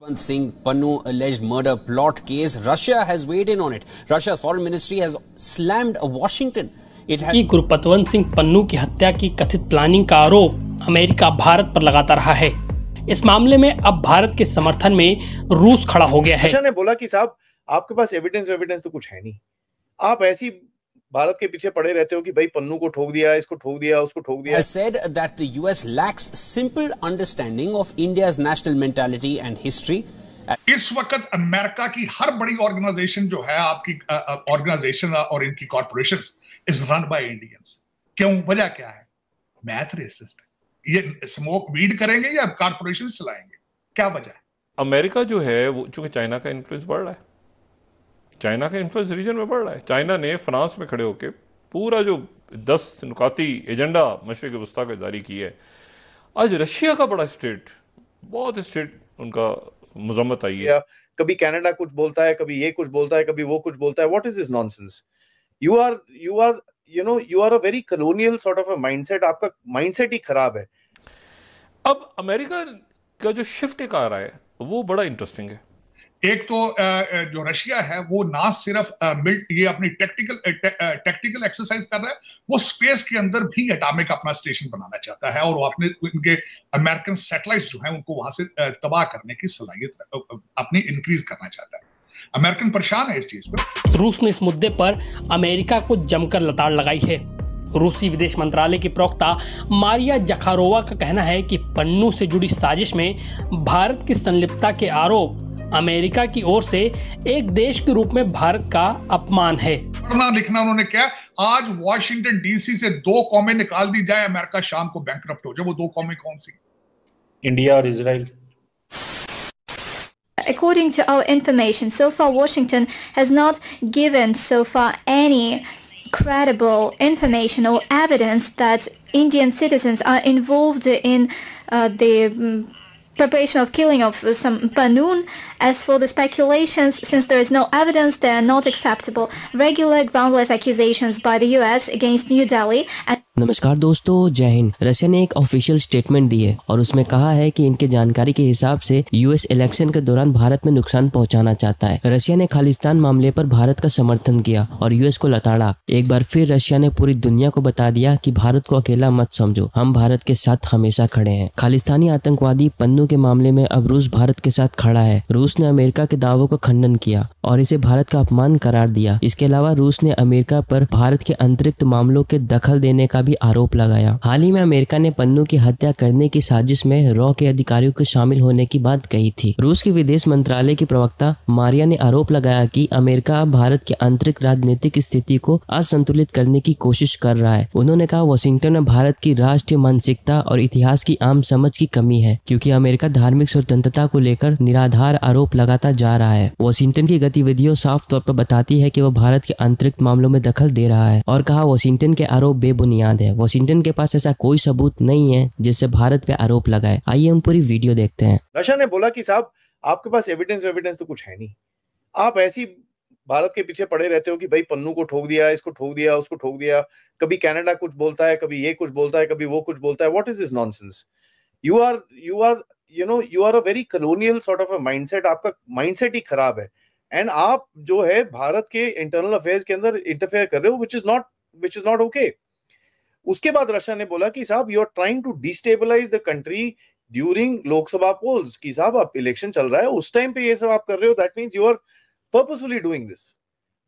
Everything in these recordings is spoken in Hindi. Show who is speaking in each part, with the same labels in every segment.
Speaker 1: Yashwant Singh Pannu alleged murder plot case, Russia has weighed in on it. Russia's foreign ministry has slammed Washington. कि गुरपतवंत सिंह पन्नू की हत्या की कथित प्लानिंग का आरोप अमेरिका भारत पर लगाता रहा है इस मामले में अब भारत के समर्थन
Speaker 2: में रूस खड़ा हो गया है
Speaker 3: ने बोला कि साहब आपके पास एविडेंस एविडेंस तो कुछ है नहीं आप ऐसी भारत के पीछे पड़े रहते हो कि भाई पन्नू को ठोक दिया इसको ठोक दिया उसको ठोक दिया said
Speaker 1: that the US lacks simple understanding of India's national mentality and history इस वक्त अमेरिका की हर बड़ी ऑर्गेनाइजेशन जो है आपकी ऑर्गेनाइजेशन uh, और इनकी corporation is run by Indians क्यों वजह क्या है मैथ रेसिस्ट ये स्मोक वीड करेंगे या कॉर्पोरेशन चलाएंगे क्या वजह है
Speaker 3: अमेरिका जो है वो चूंकि चाइना का इन्फ्लुएंस बढ़ रहा है चाइना का इन्फ्लुएंस रीजन में बढ़ रहा है चाइना ने फ्रांस में खड़े होकर पूरा जो दस नुकाती एजेंडा मशरक वस्ता का जारी किया है आज रशिया का बड़ा स्टेट बहुत स्टेट उनका मजम्मत आई है कभी कनाडा कुछ बोलता है कभी ये कुछ बोलता है कभी वो कुछ बोलता है what is this nonsense you are you are you know you are a very colonial sort of a mindset आपका माइंडसेट ही खराब है
Speaker 1: अब अमेरिका का जो शिफ्ट एक आ रहा है वो बड़ा इंटरेस्टिंग है एक तो जो रशिया है वो ना सिर्फ ये अपनी टेक्टिकल टेक्टिकल एक्सरसाइज कर रहा है वो स्पेस के अंदर भी एटामिक अपना स्टेशन बनाना चाहता है और वो अपने उनके अमेरिकन सैटेलाइट्स जो है उनको वहां से तबाह करने की सलाहियत अपनी इंक्रीज करना चाहता है अमेरिकन परेशान है इस चीज पर रूस ने इस मुद्दे पर अमेरिका को जमकर लताड़ लगाई है रूसी विदेश मंत्रालय की प्रवक्ता मारिया जखारोवा का कहना है कि पन्नू से जुड़ी साजिश में भारत की संलिप्तता के आरोप अमेरिका की ओर से एक देश के रूप में भारत का अपमान है पढ़ना लिखना उन्होंने क्या आज वॉशिंगटन डीसी से दो कौमें निकाल दी जाए अमेरिका शाम को बैंक हो जाए वो दो कौमें कौन सी इंडिया और Israel According to our information, so far Washington has not given so far any credible information or evidence that Indian citizens are involved in uh, the um, preparation of killing of some Panun As for the speculations, since there is no evidence, they are not acceptable. Regular groundless accusations by the U.S. against New Delhi and
Speaker 2: नमस्कार दोस्तों जय हिंद रशिया ने एक ऑफिशियल स्टेटमेंट दी है और उसमें कहा है कि इनके जानकारी के हिसाब से यूएस इलेक्शन के दौरान भारत में नुकसान पहुंचाना चाहता है रशिया ने खालिस्तान मामले पर भारत का समर्थन किया और यूएस को लताड़ा एक बार फिर रशिया ने पूरी दुनिया को बता दिया कि भारत को अकेला मत समझो हम भारत के साथ हमेशा खड़े हैं खालिस्तानी आतंकवादी पन्नू के मामले में अब रूस भारत के साथ खड़ा है रूस उसने अमेरिका के दावों का खंडन किया और इसे भारत का अपमान करार दिया इसके अलावा रूस ने अमेरिका पर भारत के अंतरिक्त मामलों के दखल देने का भी आरोप लगाया हाल ही में अमेरिका ने पन्नू की हत्या करने की साजिश में रॉ के अधिकारियों के शामिल होने की बात कही थी रूस के विदेश मंत्रालय की प्रवक्ता मारिया ने आरोप लगाया की अमेरिका भारत के आंतरिक राजनीतिक स्थिति को असंतुलित करने की कोशिश कर रहा है उन्होंने कहा वॉशिंगटन में भारत की राष्ट्रीय मानसिकता और इतिहास की आम समझ की कमी है क्योंकि अमेरिका धार्मिक स्वतंत्रता को लेकर निराधार आरोप लगाता जा रहा है वॉशिंगटन की गति गतिविधियों साफ तौर पर बताती है कि वह भारत के आंतरिक मामलों में दखल दे रहा है और कहा वॉशिंगटन के आरोप बेबुनियाद है वॉशिंगटन के पास ऐसा कोई सबूत नहीं है जिससे भारत पे आरोप लगाए आइए हम पूरी वीडियो देखते हैं
Speaker 3: रशिया ने बोला की साहब आपके पास एविडेंस एविडेंस तो कुछ है नहीं आप ऐसी भारत के पीछे पड़े रहते हो कि भाई पन्नू को ठोक दिया इसको ठोक दिया उसको ठोक दिया कभी कनाडा कुछ बोलता है कभी ये कुछ बोलता है कभी वो कुछ बोलता है what is this nonsense you are you are you know you are a very colonial sort of a mindset आपका माइंडसेट ही खराब है एंड आप जो है भारत के इंटरनल अफेयर्स के अंदर इंटरफेयर कर रहे हो which is not which is not okay उसके बाद रशिया ने बोला कि साहब you are trying to destabilise the country during Lok Sabha polls की साहब आप इलेक्शन चल रहा है उस टाइम पे ये सब आप कर रहे हो that means you are purposefully doing this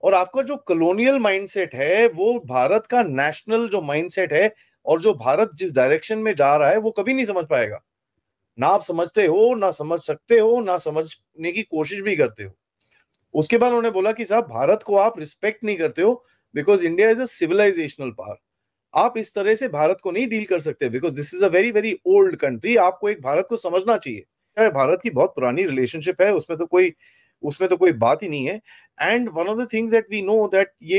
Speaker 3: और आपका जो कॉलोनियल माइंडसेट है वो भारत का नेशनल जो माइंडसेट है और जो भारत जिस डायरेक्शन में जा रहा है वो कभी नहीं समझ पाएगा ना आप समझते हो ना समझ सकते हो ना समझने की कोशिश भी करते हो उसके बाद उन्होंने बोला कि साहब भारत को आप रिस्पेक्ट नहीं करते हो because India is a civilisational power आप इस तरह से भारत को नहीं डील कर सकते because this is a very very old country आपको एक भारत को समझना चाहिए भारत की बहुत पुरानी रिलेशनशिप है उसमें तो कोई उसमें तो कोई बात ही नहीं है and one of the things that we know that ये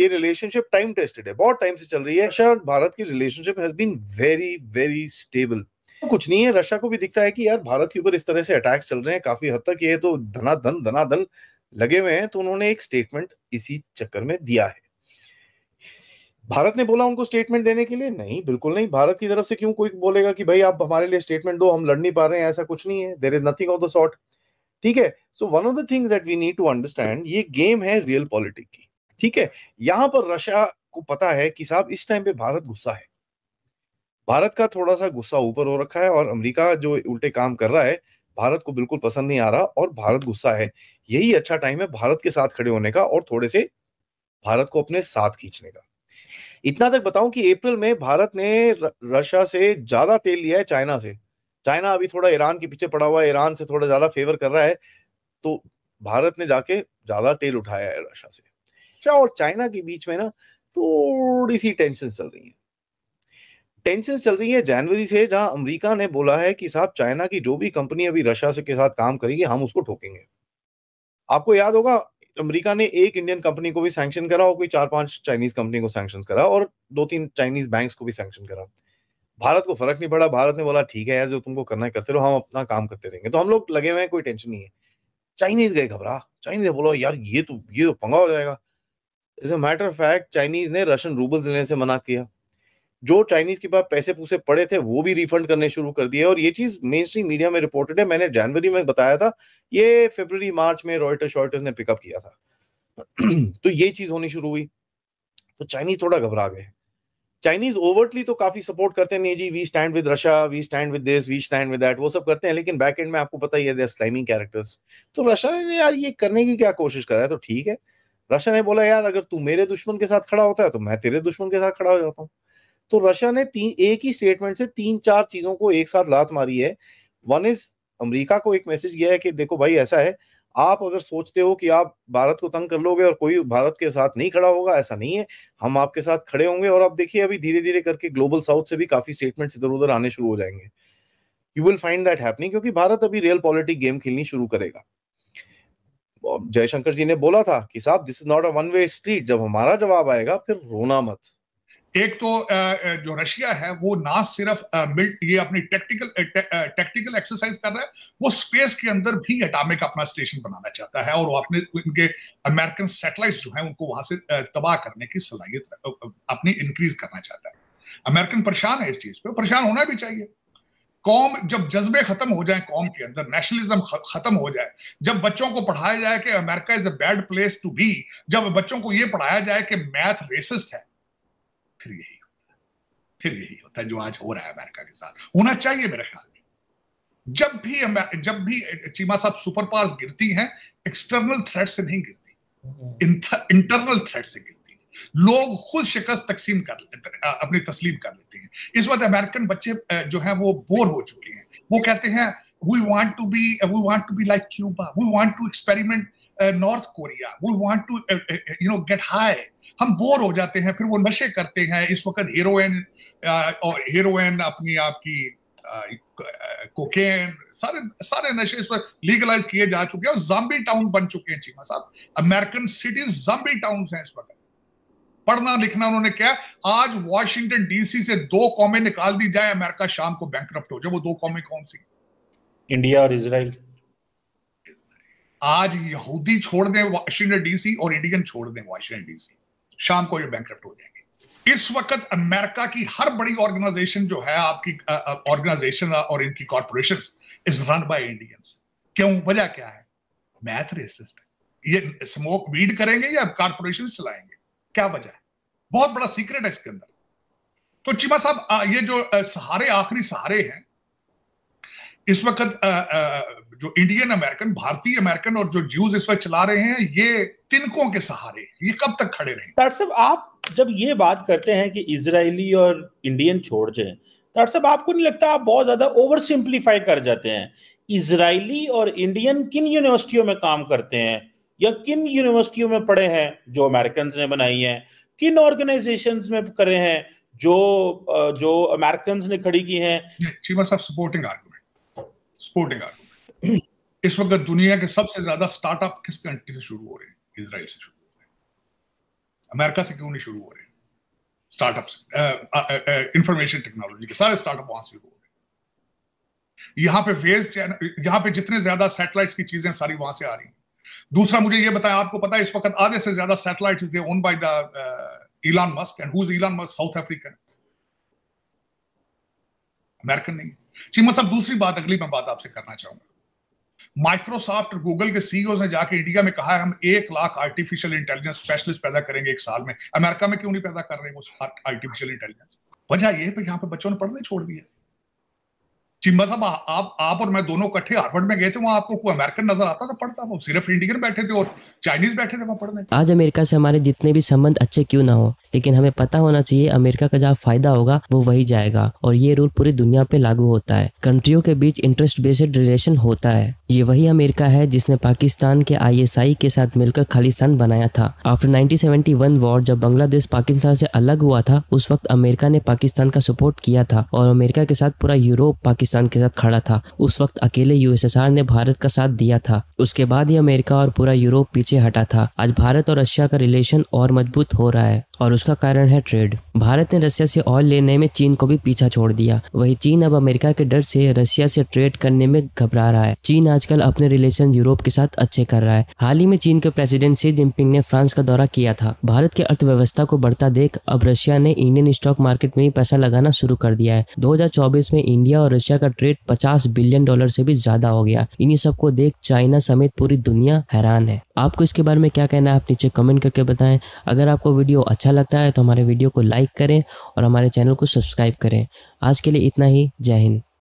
Speaker 3: ये रिलेशनशिप टाइम टेस्टेड है बहुत टाइम से चल रही है भारत की relationship has been very very stable कुछ नहीं है रशिया को भी दिखता है कि यार भारत के ऊपर इस तरह से अटैक चल रहे हैं काफी हद तक ये तो धनाधन धनाधन लगे हुए हैं तो उन्होंने एक स्टेटमेंट इसी चक्कर में दिया है भारत ने बोला उनको स्टेटमेंट देने के लिए नहीं बिल्कुल नहीं भारत की तरफ से क्यों कोई बोलेगा कि भाई आप हमारे लिए स्टेटमेंट दो हम लड़ नहीं पा रहे हैं ऐसा कुछ नहीं है there is nothing of the sort ठीक है so one of the things that we need to understand ये गेम है रियल पॉलिटिक की ठीक है यहां पर रशिया को पता है कि साहब इस टाइम पे भारत गुस्सा है भारत का थोड़ा सा गुस्सा ऊपर हो रखा है और अमेरिका जो उल्टे काम कर रहा है भारत को बिल्कुल पसंद नहीं आ रहा और भारत गुस्सा है यही अच्छा टाइम है भारत के साथ खड़े होने का और थोड़े से भारत को अपने साथ खींचने का इतना तक बताऊं कि अप्रैल में भारत ने रशिया से ज्यादा तेल लिया है चाइना से चाइना अभी थोड़ा ईरान के पीछे पड़ा हुआ है ईरान से थोड़ा ज्यादा फेवर कर रहा है तो भारत ने जाके ज्यादा तेल उठाया है रशिया से अच्छा, और चाइना के बीच में ना थोड़ी सी टेंशन चल रही है टेंशन चल रही है जनवरी से जहां अमेरिका ने बोला है कि साहब चाइना की जो भी कंपनी अभी रशिया से के साथ काम करेगी हम उसको ठोकेंगे आपको याद होगा अमेरिका ने एक इंडियन कंपनी को भी सैंक्शन करा और कोई चार पांच चाइनीज कंपनी को सैंक्शन करा और दो तीन चाइनीज बैंक्स को भी सैंक्शन करा भारत को फर्क नहीं पड़ा भारत ने बोला ठीक है यार जो तुमको करना है करते रहो हम अपना काम करते रहेंगे तो हम लोग लगे हुए हैं कोई टेंशन नहीं है चाइनीज गए घबरा चाइनीज ने बोला यार ये तो ये तो पंगा हो जाएगा is a matter of fact Chinese ने रशियन रूबल्स लेने से मना किया जो चाइनीज के पास पैसे पूसे पड़े थे वो भी रिफंड करने शुरू कर दिए और ये चीज मेन स्ट्रीम मीडिया में रिपोर्टेड है मैंने जनवरी में बताया था ये फेबर मार्च में रॉयटर्स शॉर्टर्स ने पिकअप किया था तो ये चीज होनी शुरू हुई तो चाइनीज थोड़ा घबरा गए चाइनीज ओवरटली तो काफी सपोर्ट करते हैं जी we stand with Russia we stand with this we stand with that वो सब करते हैं लेकिन बैक एंड में आपको पता ही है स्लाइमिंग कैरेक्टर्स तो रशिया ने यार ये करने की क्या कोशिश कर रहा है तो ठीक है रशिया ने बोला यार अगर तू मेरे दुश्मन के साथ खड़ा होता है तो मैं तेरे दुश्मन के साथ खड़ा हो जाता हूँ तो रशिया ने तीन एक ही स्टेटमेंट से तीन चार चीजों को एक साथ लात मारी है वन इज अमेरिका को एक मैसेज गया है कि देखो भाई ऐसा है आप अगर सोचते हो कि आप भारत को तंग कर लोगे और कोई भारत के साथ नहीं खड़ा होगा ऐसा नहीं है हम आपके साथ खड़े होंगे और आप देखिए अभी धीरे धीरे करके ग्लोबल साउथ से भी काफी स्टेटमेंट इधर उधर आने शुरू हो जाएंगे you will find that happening क्योंकि भारत अभी रियल पॉलिटिक गेम खेलनी शुरू करेगा जयशंकर जी ने बोला था कि साहब this is not a one way street जब हमारा जवाब आएगा फिर रोना मत
Speaker 1: एक तो जो रशिया है वो ना सिर्फ ये अपनी टेक्टिकल टेक्टिकल एक्सरसाइज कर रहा है वो स्पेस के अंदर भी एटॉमिक अपना स्टेशन बनाना चाहता है और वो अपने उनके अमेरिकन सैटेलाइट्स जो है उनको वहां से तबाह करने की सलाहियत अपनी इंक्रीज करना चाहता है अमेरिकन परेशान है इस चीज पे परेशान होना भी चाहिए कौम जब जज्बे खत्म हो जाए कौम के अंदर नेशनलिज्म खत्म हो जाए जब बच्चों को पढ़ाया जाए कि America is a bad place to be जब बच्चों को ये पढ़ाया जाए कि मैथ रेसिस्ट है फिर यही होता है फिर यही होता है जो आज हो रहा है अमेरिका के साथ होना चाहिए मेरे ख्याल में जब भी जब भी चीमा साहब सुपर पावर्स गिरती हैं एक्सटर्नल थ्रेट से नहीं गिरती हम्म। इंटरनल थ्रेट से गिरती लोग खुद शिकस्त तकसीम कर अपनी तस्लीम कर लेते हैं इस वक्त अमेरिकन बच्चे जो है वो बोर हो चुके हैं वो कहते हैं we want to be we want to be like Cuba we want to experiment North Korea we we to you know get high हम बोर हो जाते हैं फिर वो नशे करते हैं इस वक्त हीरोइन और हीरोइन अपनी आपकी कोकेन सारे सारे नशे इस पर लीगलाइज किए जा चुके हैं और जम्बी टाउन बन चुके हैं चीमा साहब अमेरिकन सिटीज जम्बी टाउन हैं इस वक्त पढ़ना लिखना उन्होंने क्या आज वॉशिंगटन डीसी से दो कौमें निकाल दी जाए अमेरिका शाम को बैंक हो जाए वो दो कौमें कौन सी इंडिया और इसराइल आज यहूदी छोड़ दें वाशिंगटन डीसी और इंडियन छोड़ दें वाशिंगटन डीसी शाम को ये बैंक हो जाएंगे इस वक्त अमेरिका की हर बड़ी ऑर्गेनाइजेशन जो है आपकी ऑर्गेनाइजेशन और इनकी corporation is run by Indians क्यों वजह क्या है मैथ रेसिस्ट ये स्मोक वीड करेंगे या कॉरपोरेशन चलाएंगे क्या वजह है बहुत बड़ा सीक्रेट है इसके अंदर तो चीमा साहब ये जो सहारे आखिरी सहारे हैं इस वक्त जो इंडियन अमेरिकन भारतीय अमेरिकन और जो ज्यूज इस वक्त चला रहे हैं ये तिनकों के सहारे ये कब तक खड़े रहे डॉक्टर साहब आप जब ये बात करते हैं कि इसराइली और इंडियन छोड़ जाए डॉक्टर साहब आपको नहीं लगता आप बहुत ज्यादा ओवर सिंप्लीफाई कर जाते हैं इसराइली और इंडियन किन यूनिवर्सिटियों में काम करते हैं या किन यूनिवर्सिटियों में पढ़े हैं जो अमेरिकन ने बनाई है किन ऑर्गेनाइजेशन में करे हैं जो जो अमेरिकन ने खड़ी की हैं स्पोर्टिंग आर्गूमेंट इस वक्त दुनिया के सबसे ज्यादा स्टार्टअप किस कंट्री से शुरू हो रहे हैं इसराइल से शुरू हो रहे हैं अमेरिका से क्यों नहीं शुरू हो रहे स्टार्टअप इंफॉर्मेशन टेक्नोलॉजी के सारे स्टार्टअप वहां से शुरू हो रहे यहां यहाँ फेज वेज यहाँ पे जितने ज्यादा सैटेलाइट्स की चीजें सारी वहां से आ रही दूसरा मुझे ये बताया आपको पता है इस वक्त आधे से ज्यादा satellite is own by the Elon Musk and who is Elon Musk South African American नहीं चीमा साहब दूसरी बात अगली मैं बात आपसे करना चाहूंगा माइक्रोसॉफ्ट और गूगल के सीईओ e ने जाके इंडिया में कहा है हम एक लाख आर्टिफिशियल इंटेलिजेंस स्पेशलिस्ट पैदा करेंगे एक साल में अमेरिका में क्यों नहीं पैदा कर रहे हैं वो आर्टिफिशियल इंटेलिजेंस वजह यह है यहाँ पे बच्चों ने पढ़ने छोड़ दिया चिम्बा साहब आप आप और मैं दोनों इकट्ठे हार्वर्ड में गए थे वहाँ आपको कोई अमेरिकन नजर आता था तो पढ़ता वो सिर्फ इंडियन बैठे थे और चाइनीज बैठे थे वहाँ पढ़ने
Speaker 2: आज अमेरिका से हमारे जितने भी संबंध अच्छे क्यों ना हो लेकिन हमें पता होना चाहिए अमेरिका का जहाँ फायदा होगा वो वही जाएगा और ये रूल पूरी दुनिया पे लागू होता है कंट्रियों के बीच इंटरेस्ट बेस्ड रिलेशन होता है ये वही अमेरिका है जिसने पाकिस्तान के आईएसआई के साथ मिलकर खालिस्तान बनाया था आफ्टर 1971 वॉर जब बांग्लादेश पाकिस्तान से अलग हुआ था उस वक्त अमेरिका ने पाकिस्तान का सपोर्ट किया था और अमेरिका के साथ पूरा यूरोप पाकिस्तान के साथ खड़ा था उस वक्त अकेले यूएसएसआर ने भारत का साथ दिया था उसके बाद ही अमेरिका और पूरा यूरोप पीछे हटा था आज भारत और रशिया का रिलेशन और मजबूत हो रहा है और उसका कारण है ट्रेड भारत ने रशिया से ऑयल लेने में चीन को भी पीछा छोड़ दिया वही चीन अब अमेरिका के डर से रशिया से ट्रेड करने में घबरा रहा है चीन आजकल अपने रिलेशन यूरोप के साथ अच्छे कर रहा है हाल ही में चीन के प्रेसिडेंट सी जिनपिंग ने फ्रांस का दौरा किया था भारत की अर्थव्यवस्था को बढ़ता देख अब रशिया ने इंडियन स्टॉक मार्केट में पैसा लगाना शुरू कर दिया है दो में इंडिया और रशिया का ट्रेड पचास बिलियन डॉलर से भी ज्यादा हो गया इन्हीं सबको देख चाइना समेत पूरी दुनिया हैरान है आपको इसके बारे में क्या कहना है आप नीचे कमेंट करके बताएं अगर आपको वीडियो अच्छा लगता है तो हमारे वीडियो को लाइक करें और हमारे चैनल को सब्सक्राइब करें आज के लिए इतना ही जय हिंद